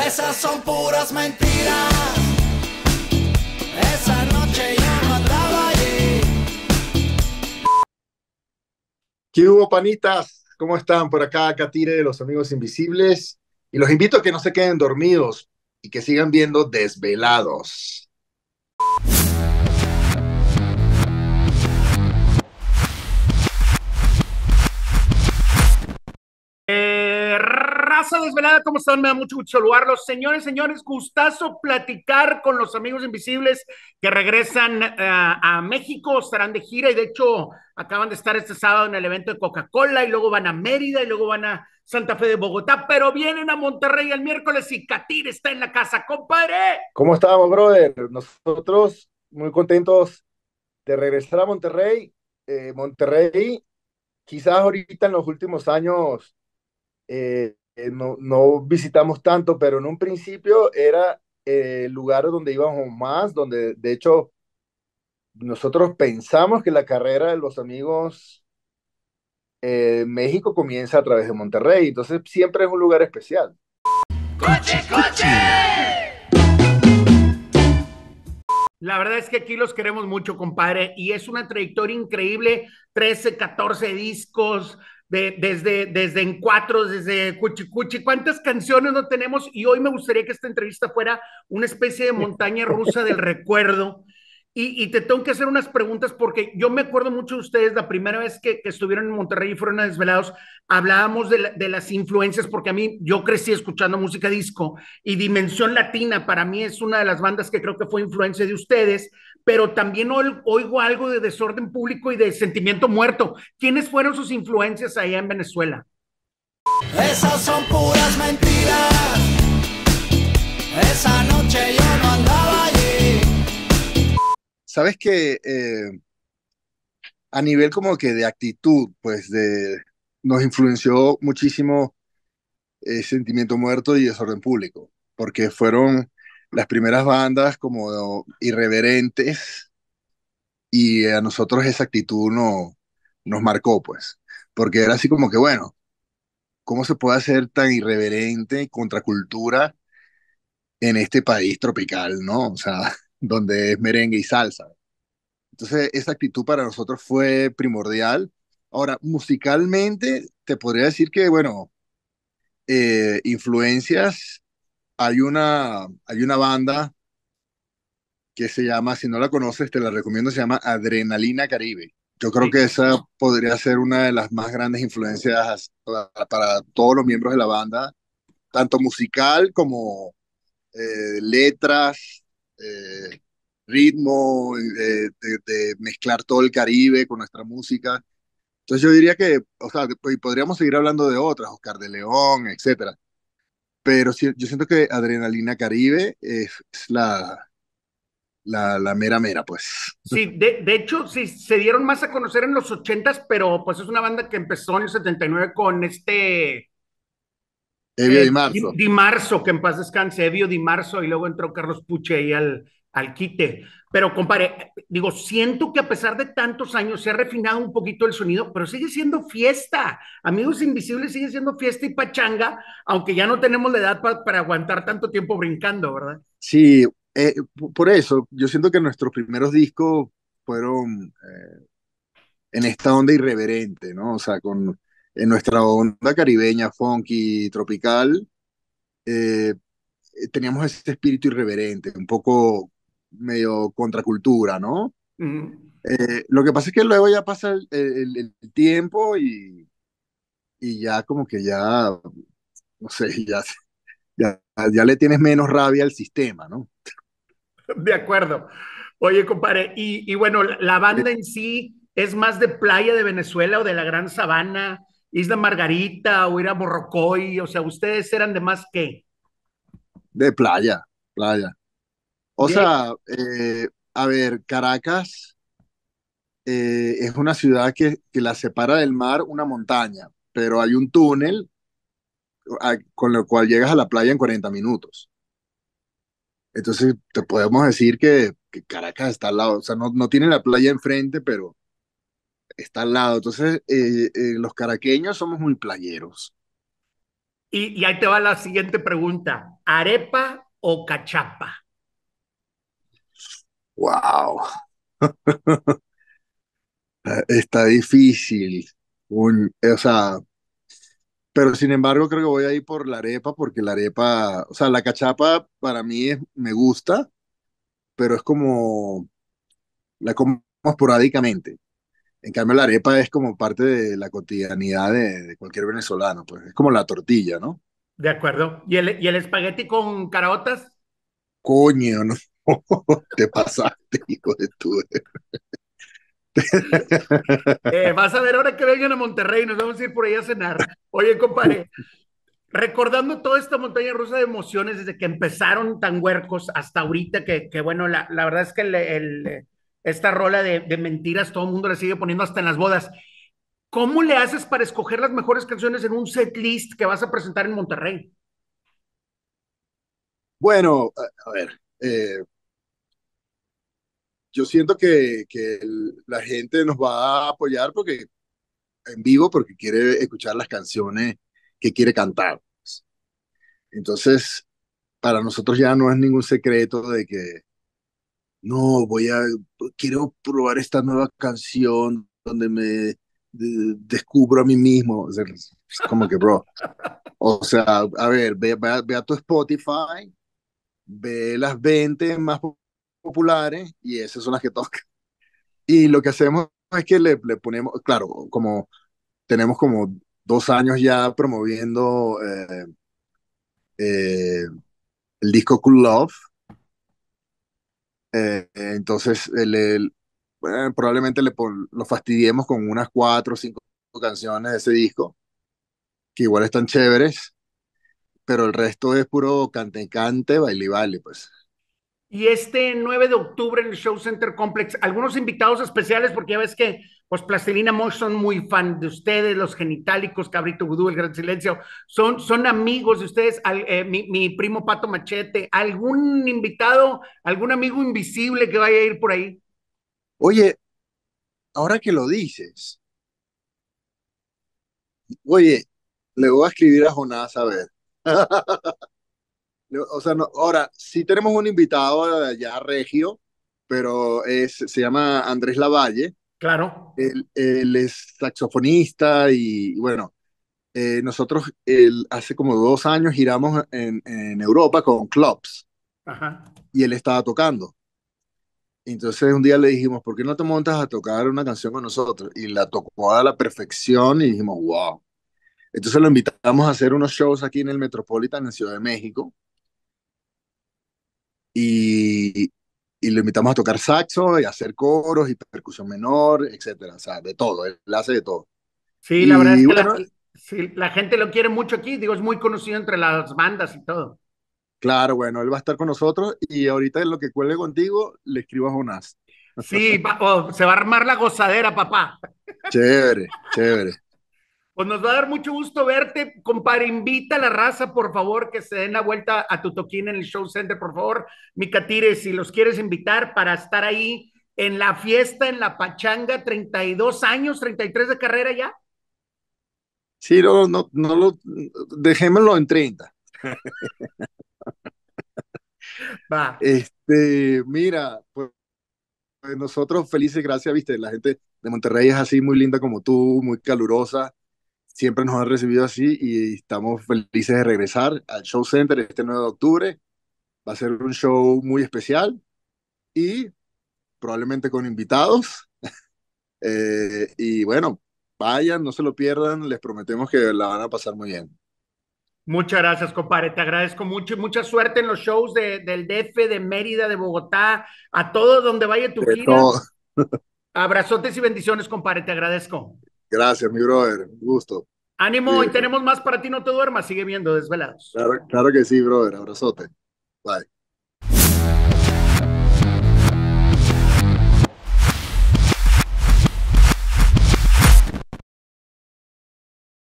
Esas son puras mentiras. Esa noche yo no andaba ¿Qué hubo, panitas? ¿Cómo están? Por acá, Katire de los Amigos Invisibles. Y los invito a que no se queden dormidos y que sigan viendo desvelados. Eh, desvelada, ¿cómo están? Me da mucho gusto saludarlos. Señores, señores, gustazo platicar con los amigos invisibles que regresan eh, a México, estarán de gira y de hecho acaban de estar este sábado en el evento de Coca-Cola y luego van a Mérida y luego van a Santa Fe de Bogotá, pero vienen a Monterrey el miércoles y Katir está en la casa, compadre. ¿Cómo estamos, brother? Nosotros muy contentos de regresar a Monterrey. Eh, Monterrey, quizás ahorita en los últimos años eh, eh, no, visitamos tanto, pero en un principio era eh, el lugar donde íbamos más, donde de hecho nosotros pensamos que la carrera de los amigos eh, México comienza a través de Monterrey, entonces siempre es un lugar especial. ¡Coche, La verdad es que aquí los queremos mucho, compadre, y es una trayectoria increíble, 13, 14 discos, desde, desde En Cuatro, desde Cuchicuchi, cuántas canciones no tenemos y hoy me gustaría que esta entrevista fuera una especie de montaña rusa del recuerdo y, te tengo que hacer unas preguntas porque yo me acuerdo mucho de ustedes, la primera vez que, estuvieron en Monterrey y fueron a Desvelados, hablábamos de, de, las influencias, porque a mí yo crecí escuchando música disco y Dimensión Latina para mí es una de las bandas que creo que fue influencia de ustedes, pero también oigo algo de desorden público y de sentimiento muerto. ¿Quiénes fueron sus influencias allá en Venezuela? Esas son puras mentiras. Esa noche yo no andaba. Sabes que eh, a nivel como que de actitud, pues de, nos influenció muchísimo el Sentimiento Muerto y Desorden Público, porque fueron las primeras bandas como irreverentes y a nosotros esa actitud no, nos marcó, pues, porque era así como que, bueno, ¿cómo se puede hacer tan irreverente contra cultura en este país tropical, no? O sea, donde es merengue y salsa. Entonces, esa actitud para nosotros fue primordial. Ahora, musicalmente, te podría decir que, bueno, eh, influencias, hay una, hay una banda que se llama, si no la conoces, te la recomiendo, se llama Adrenalina Caribe. Yo creo que esa podría ser una de las más grandes influencias para, todos los miembros de la banda, tanto musical como eh, letras, eh, ritmo, de, mezclar todo el Caribe con nuestra música. Entonces yo diría que, o sea, podríamos seguir hablando de otras, Oscar de León, etcétera. Pero si, yo siento que Adrenalina Caribe es, la, la, la, mera mera, pues. Sí, de, de, hecho, sí, se dieron más a conocer en los ochentas, pero pues es una banda que empezó en el 79 con este Evio eh, Di Marzo. Di, Marzo, que en paz descanse, Evio Di Marzo, y luego entró Carlos Puche ahí al, al quite. Pero compare, digo, siento que a pesar de tantos años se ha refinado un poquito el sonido, pero sigue siendo fiesta. Amigos Invisibles sigue siendo fiesta y pachanga, aunque ya no tenemos la edad para aguantar tanto tiempo brincando, ¿verdad? Sí, eh, por eso yo siento que nuestros primeros discos fueron eh, en esta onda irreverente, ¿no? O sea, con en nuestra onda caribeña, funky, tropical, eh, teníamos ese espíritu irreverente, un poco medio contracultura, ¿no? Eh, lo que pasa es que luego ya pasa el, tiempo y, y ya como que ya, no sé, ya, ya, le tienes menos rabia al sistema, ¿no? De acuerdo. Oye, compadre, y, y bueno, la banda eh. en sí es más de playa de Venezuela o de la Gran Sabana Isla Margarita o ir a Borrocoy, o sea, ustedes eran de más que De playa, playa. O sea, eh, a ver, Caracas eh, es una ciudad que, que, la separa del mar una montaña, pero hay un túnel con lo cual llegas a la playa en 40 minutos. Entonces, te podemos decir que, que Caracas está al lado, o sea, no, no tiene la playa enfrente, pero está al lado. Entonces, eh, eh, los caraqueños somos muy playeros. Y, ahí te va la siguiente pregunta: ¿arepa o cachapa? ¡Wow! está difícil. Eh, o sea, pero sin embargo, creo que voy a ir por la arepa, porque la arepa, o sea, la cachapa para mí me gusta, pero es como la como esporádicamente. En cambio, la arepa es como parte de la cotidianidad de, cualquier venezolano, pues es como la tortilla, ¿no? De acuerdo. ¿Y el, y el espagueti con caraotas? Coño, no. Te pasaste, hijo de tu. Eh, vas a ver ahora que vengan a Monterrey, nos vamos a ir por ahí a cenar. Oye, compadre, recordando toda esta montaña rusa de emociones desde que empezaron tan huercos hasta ahorita, que, que bueno, la, la verdad es que el esta rola de, mentiras, todo el mundo la sigue poniendo hasta en las bodas. ¿Cómo le haces para escoger las mejores canciones en un set list que vas a presentar en Monterrey? Bueno, a, ver, eh, yo siento que, la gente nos va a apoyar porque en vivo porque quiere escuchar las canciones que quiere cantar. Entonces, para nosotros ya no es ningún secreto de que no, voy a, quiero probar esta nueva canción donde me descubro a mí mismo. O sea, como que, bro. O sea, a ver, ve, a, tu Spotify, ve las 20 más populares y esas son las que tocan. Y lo que hacemos es que le, ponemos, claro, como tenemos como dos años ya promoviendo eh, eh, el disco Cool Love eh, entonces, eh, eh, probablemente le lo fastidiemos con unas cuatro o cinco canciones de ese disco, que igual están chéveres, pero el resto es puro cante cante, baile y baile, pues. Y este 9 de octubre en el Show Center Complex, algunos invitados especiales, porque ya ves que, pues, Plastilina Mosh son muy fan de ustedes, los genitálicos, Cabrito gudú El Gran Silencio, son, son amigos de ustedes, eh, mi, mi, primo Pato Machete, algún invitado, algún amigo invisible que vaya a ir por ahí. Oye, ahora que lo dices, oye, le voy a escribir a Jonás a ver. O sea, ahora, sí tenemos un invitado de allá, Regio, pero es, se llama Andrés Lavalle. Claro. Él, es saxofonista y, bueno, eh, nosotros hace como dos años giramos en, Europa con clubs. Y él estaba tocando. Entonces un día le dijimos, ¿por qué no te montas a tocar una canción con nosotros? Y la tocó a la perfección y dijimos, wow. Entonces lo invitamos a hacer unos shows aquí en el Metropolitan en Ciudad de México y, y lo invitamos a tocar saxo y hacer coros y percusión menor, etcétera, o sea, de todo, él hace de todo. Sí, la verdad es que la, gente lo quiere mucho aquí, digo, es muy conocido entre las bandas y todo. Claro, bueno, él va a estar con nosotros y ahorita en lo que cuelgue contigo le escribo a Jonás. Sí, oh, se va a armar la gozadera, papá. Chévere, chévere. Pues nos va a dar mucho gusto verte, compadre. Invita a la raza, por favor, que se den la vuelta a tu toquín en el Show Center, por favor. Mica Tires, si los quieres invitar para estar ahí en la fiesta, en la pachanga, 32 años, 33 de carrera ya. Sí, no, no, no lo, dejémoslo en 30. Va. Este, mira, pues, pues, nosotros felices, gracias, viste, la gente de Monterrey es así muy linda como tú, muy calurosa, siempre nos han recibido así y estamos felices de regresar al Show Center este 9 de octubre. Va a ser un show muy especial y probablemente con invitados. Eh, y bueno, vayan, no se lo pierdan, les prometemos que la van a pasar muy bien. Muchas gracias, compadre. Te agradezco mucho y mucha suerte en los shows del DF, de Mérida, de Bogotá, a todo donde vaya tu Abrazotes y bendiciones, compadre. Te agradezco. Gracias, mi brother. Un gusto. Ánimo, y tenemos más para ti, no te duermas. Sigue viendo, desvelados. Claro, claro que sí, brother. Abrazote. Bye.